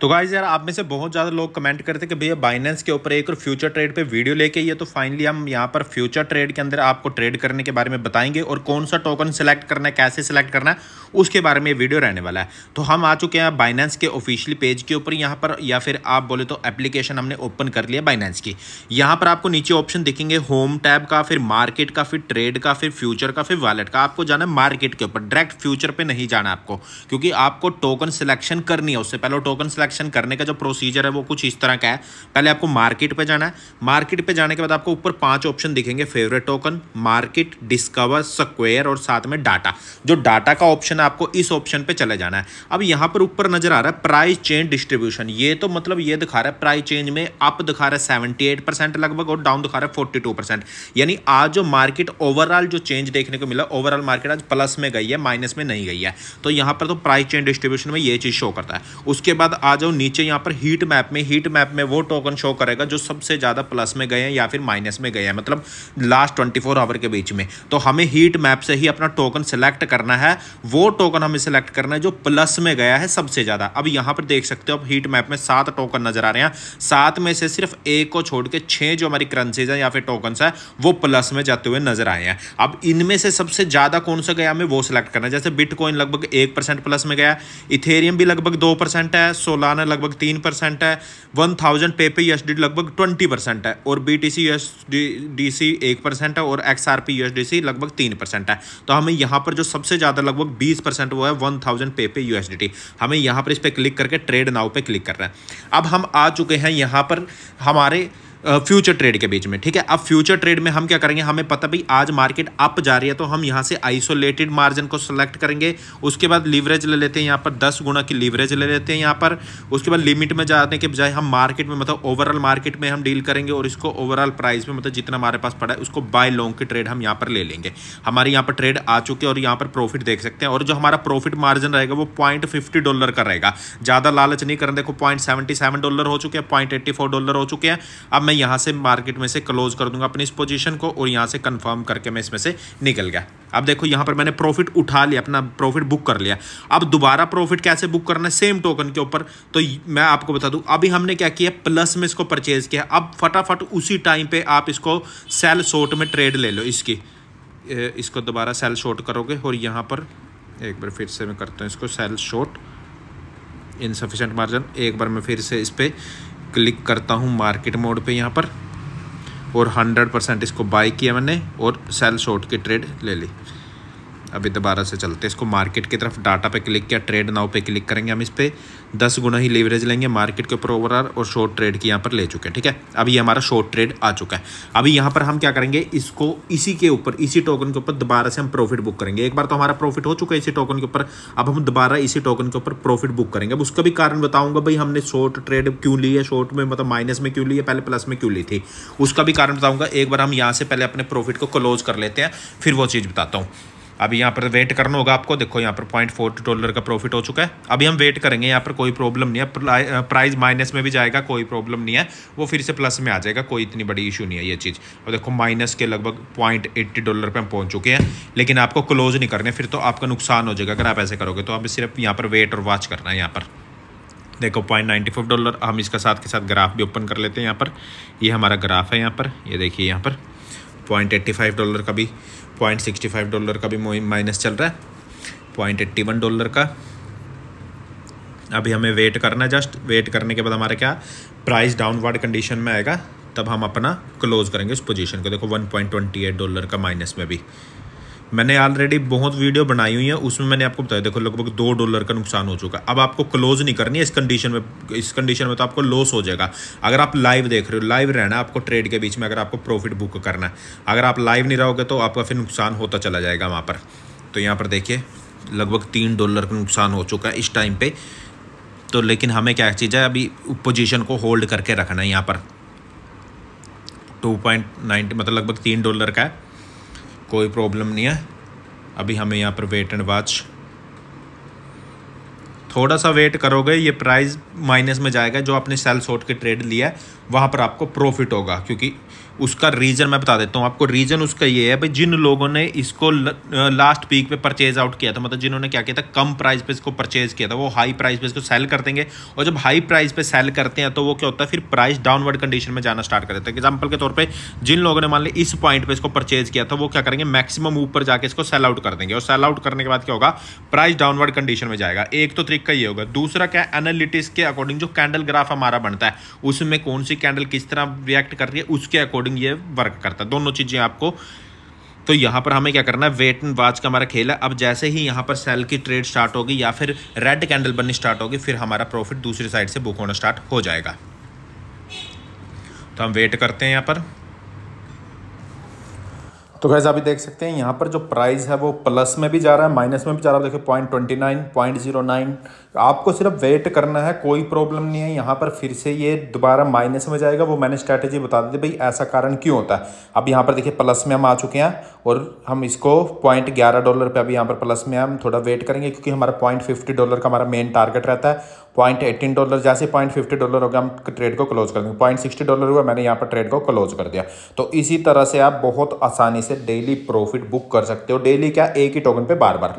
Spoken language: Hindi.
तो गाइज यार आप में से बहुत ज़्यादा लोग कमेंट करते कि भैया बाइनेंस के ऊपर एक और फ्यूचर ट्रेड पे वीडियो लेके ये तो फाइनली हम यहाँ पर फ्यूचर ट्रेड के अंदर आपको ट्रेड करने के बारे में बताएंगे और कौन सा टोकन सेलेक्ट करना है कैसे सिलेक्ट करना है उसके बारे में वीडियो रहने वाला है तो हम आ चुके हैं बाइनेंस के ऑफिशियली पेज के ऊपर यहाँ पर या फिर आप बोले तो एप्लीकेशन हमने ओपन कर लिया बाइनेंस की यहाँ पर आपको नीचे ऑप्शन दिखेंगे होम टैब का फिर मार्केट का फिर ट्रेड का फिर फ्यूचर का फिर वॉलेट का आपको जाना है मार्केट के ऊपर डायरेक्ट फ्यूचर पर नहीं जाना आपको क्योंकि आपको टोकन सिलेक्शन करनी है उससे पहले टोकन सिलेक्ट ट्रांजैक्शन करने का जो प्रोसीजर है वो कुछ इस तरह का है पहले आपको मार्केट पे जाना है मार्केट पे जाने के बाद आपको ऊपर पांच ऑप्शन दिखेंगे favourite token market discover square और साथ में डाटा जो डाटा का ऑप्शन है आपको इस ऑप्शन पर चले जाना है अब यहाँ पर ऊपर नजर आ रहा है प्राइस चेंज डिस्ट्रीब्यूशन ये तो मतलब ये दिखा रहा है प्राइस चेंज में अप दिखा रहा है सेवेंटी लगभग और डाउन दिखा रहा है फोर्टी यानी आज जो मार्केट ओवरऑल जो चेंज देखने को मिला ओवरऑल मार्केट आज प्लस में गई है माइनस में नहीं गई है तो यहाँ पर तो प्राइस चेंज डिस्ट्रीब्यूशन में ये चीज़ शो करता है उसके बाद आज जाओ नीचे यहाँ पर हीट मैप में हीट मैप में वो टोकन शो करेगा जो सबसे ज़्यादा प्लस में गए हैं या फिर माइनस में गए हैं मतलब लास्ट ट्वेंटी फोर आवर के बीच में तो हमें हीट मैप से ही अपना टोकन सेलेक्ट करना है वो टोकन हमें सेलेक्ट करना है जो प्लस में गया है सबसे ज़्यादा अब यहाँ पर देख सकते हो आप हीट मैप में सात टोकन नज़र आ रहे हैं सात में से सिर्फ एक को छोड़ के छः जो हमारी करेंसीज हैं या फिर टोकन्स हैं वो प्लस में जाते हुए नज़र आए हैं अब इनमें से सबसे ज़्यादा कौन सा गया हमें वो सिलेक्ट करना है जैसे बिटकॉइन लगभग एक परसेंट प्लस में गया इथेरियम भी लगभग दो परसेंट है सोलह सुदाना लगभग तीन परसेंट है one thousand Pepe Pepe USD e लगभग ट्वेंटी परसेंट है और बी टी सी यूएसडी एक परसेंट है और एक्स आर पी यूएसडीसी लगभग तीन परसेंट है तो हमें यहाँ पर जो सबसे ज़्यादा लगभग बीस परसेंट वो है one thousand Pepe Pepe USD e हमें यहाँ पर इस पर क्लिक करके ट्रेड नाव पर क्लिक कर रहे हैं अब हम आ चुके हैं यहाँ पर हमारे फ्यूचर ट्रेड के बीच में ठीक है अब फ्यूचर ट्रेड में हम क्या करेंगे हमें पता भाई आज मार्केट अप जा रही है तो हम यहाँ से आइसोलेटेड मार्जिन को सेलेक्ट करेंगे उसके बाद लीवरेज ले लेते हैं यहाँ पर दस गुना की लीवरेज ले लेते हैं यहाँ पर उसके बाद लिमिट में जाने के बजाय हम मार्केट में मतलब ओवरऑल मार्केट में हम डील करेंगे और इसको ओवरऑल प्राइस में मतलब जितना हमारे पास पड़ा है उसको बाय लॉन्ग की ट्रेड हम यहाँ पर ले लेंगे हमारे यहाँ पर ट्रेड आ चुके और यहाँ पर प्रॉफिट देख सकते हैं और जो हमारा प्रॉफिट मार्जिन रहेगा वो पॉइंट फिफ्टी डॉलर का रहेगा ज़्यादा लालच नहीं करें देखो पॉइंट सेवेंटी सेवन डॉलर हो चुके हैं पॉइंट एट्टी फोर डॉलर हो चुके हैं अब मैं यहाँ से मार्केट में से क्लोज कर दूंगा अपनी इस पोजीशन को और यहाँ से कंफर्म करके मैं इसमें से निकल गया अब देखो यहाँ पर मैंने प्रॉफिट उठा लिया अपना प्रॉफिट बुक कर लिया अब दोबारा प्रॉफिट कैसे बुक करना है सेम टोकन के ऊपर तो मैं आपको बता दूँ अभी हमने क्या किया प्लस में इसको परचेज किया अब फटाफट उसी टाइम पर आप इसको सेल शॉर्ट में ट्रेड ले लो इसकी इसको दोबारा सेल शॉर्ट करोगे और यहाँ पर एक बार फिर से मैं करता हूँ इसको सेल शॉर्ट इनसफिशेंट मार्जिन एक बार मैं फिर से इस पर क्लिक करता हूँ मार्केट मोड पे यहाँ पर और 100 परसेंट इसको बाई किया मैंने और सेल शॉर्ट की ट्रेड ले ली अभी दोबारा से चलते हैं इसको मार्केट की तरफ डाटा पे क्लिक किया ट्रेड नाव पे क्लिक करेंगे हम इस पर दस गुना ही लेवरेज लेंगे मार्केट के ऊपर ओवरऑल और शॉर्ट ट्रेड की यहाँ पर ले चुके हैं ठीक है अभी ये हमारा शॉर्ट ट्रेड आ चुका है अभी यहाँ पर हम क्या करेंगे इसको इसी के ऊपर इसी टोकन के ऊपर दोबारा से हम प्रॉफिट बुक करेंगे एक बार तो हमारा प्रॉफिट हो चुका है इसी टोकन के ऊपर अब हम दोबारा इसी टोकन के ऊपर प्रॉफिट बुक करेंगे अब उसका भी कारण बताऊंगा भाई हमने शॉर्ट ट्रेड क्यों ली है शॉर्ट में मतलब माइनस में क्यों ली है पहले प्लस में क्यों ली थी उसका भी कारण बताऊंगा एक बार हम यहाँ से पहले अपने प्रॉफिट को क्लोज कर लेते हैं फिर वो चीज़ बताता हूँ अभी यहाँ पर वेट करना होगा आपको देखो यहाँ पर पॉइंट फोर डॉलर का प्रॉफिट हो चुका है अभी हम वेट करेंगे यहाँ पर कोई प्रॉब्लम नहीं है प्राइस माइनस में भी जाएगा कोई प्रॉब्लम नहीं है वो फिर से प्लस में आ जाएगा कोई इतनी बड़ी इशू नहीं है ये चीज़ और देखो माइनस के लगभग पॉइंट एट्टी डॉलर पर हम पहुँच चुके हैं लेकिन आपको क्लोज नहीं करने फिर तो आपका नुकसान हो जाएगा अगर आप ऐसे करोगे तो आप सिर्फ यहाँ पर वेट और वॉच करना है यहाँ पर देखो पॉइंट नाइन्टी फाइव डॉलर हम इसका साथ के साथ ग्राफ भी ओपन कर लेते हैं यहाँ पर ये हमारा ग्राफ है यहाँ पर ये देखिए यहाँ पर पॉइंट एट्टी फाइव डॉलर का भी पॉइंट सिक्सटी फाइव डॉलर का भी माइनस चल रहा है पॉइंट एट्टी वन डॉलर का अभी हमें वेट करना है जस्ट वेट करने के बाद हमारा क्या प्राइस डाउनवर्ड कंडीशन में आएगा तब हम अपना क्लोज करेंगे उस पोजीशन को देखो one point twenty eight dollar का माइनस में भी मैंने ऑलरेडी बहुत वीडियो बनाई हुई है उसमें मैंने आपको बताया देखो लगभग दो डॉलर का नुकसान हो चुका है अब आपको क्लोज नहीं करनी है इस कंडीशन में इस कंडीशन में तो आपको लॉस हो जाएगा अगर आप लाइव देख रहे हो लाइव रहना आपको ट्रेड के बीच में अगर आपको प्रॉफिट बुक करना है अगर आप लाइव नहीं रहोगे तो आपका फिर नुकसान होता चला जाएगा वहाँ पर तो यहाँ पर देखिए लगभग तीन डॉलर का नुकसान हो चुका है इस टाइम पर तो लेकिन हमें क्या चीज़ है अभी पोजिशन को होल्ड करके रखना है यहाँ पर टू पॉइंट मतलब लगभग तीन डॉलर का है कोई प्रॉब्लम नहीं है अभी हमें यहाँ पर वेट एंड वॉच थोड़ा सा वेट करोगे ये प्राइस माइनस में जाएगा जो आपने सेल शॉर्ट के ट्रेड लिया है वहाँ पर आपको प्रॉफिट होगा क्योंकि उसका रीज़न मैं बता देता हूँ आपको रीज़न उसका ये है भाई जिन लोगों ने इसको लास्ट पीक पे परचेज आउट किया था मतलब जिन्होंने क्या किया था कम प्राइस पे इसको परचेज किया था वो हाई प्राइस पे इसको सेल कर देंगे और जब हाई प्राइस पे सेल करते हैं तो वो क्या होता है फिर प्राइस डाउनवर्ड कंडीशन में जाना स्टार्ट कर देते हैं एग्जाम्पल के तौर पर जिन लोगों ने मान ली इस पॉइंट पर इसको परचेज किया था वो क्या करेंगे मैक्सिमम ऊपर जाकर इसको सेल आउट कर देंगे और सेल आउट करने के बाद क्या होगा प्राइस डाउनवर्ड कंडीशन में जाएगा एक तो एक का ये होगा दूसरा क्या है एनालिटिक्स के अकॉर्डिंग जो कैंडल ग्राफ हमारा बनता है उसमें कौन सी कैंडल किस तरह रिएक्ट कर रही है उसके अकॉर्डिंग ये वर्क करता है दोनों चीज़ें आपको तो यहाँ पर हमें क्या करना है वेट एंड वाच का हमारा खेल है अब जैसे ही यहाँ पर सेल की ट्रेड स्टार्ट होगी या फिर रेड कैंडल बननी स्टार्ट होगी फिर हमारा प्रॉफिट दूसरी साइड से बुक होना स्टार्ट हो जाएगा तो हम वेट करते हैं यहाँ पर तो गैस अभी देख सकते हैं यहाँ पर जो प्राइस है वो प्लस में भी जा रहा है माइनस में भी जा रहा है देखिए point twenty nine point zero nine आपको सिर्फ वेट करना है कोई प्रॉब्लम नहीं है यहाँ पर फिर से ये दोबारा माइनस में जाएगा वो मैंने स्ट्रैटेजी बता दी थी भाई ऐसा कारण क्यों होता है अब यहाँ पर देखिए प्लस में हम आ चुके हैं और हम इसको पॉइंट ग्यारह डॉलर पर अभी यहाँ पर प्लस में हम थोड़ा वेट करेंगे क्योंकि हमारा पॉइंट फिफ्टी डॉलर का हमारा मेन टारगेट रहता है पॉइंट एटीन डॉलर जैसे पॉइंट फिफ्टी डॉलर होगा हम ट्रेड को क्लोज कर देंगे पॉइंट सिक्सटी डॉलर हुआ मैंने यहाँ पर ट्रेड को क्लोज कर दिया तो इसी तरह से आप बहुत आसानी से डेली प्रॉफिट बुक कर सकते हो डेली क्या एक ही टोकन पे बार बार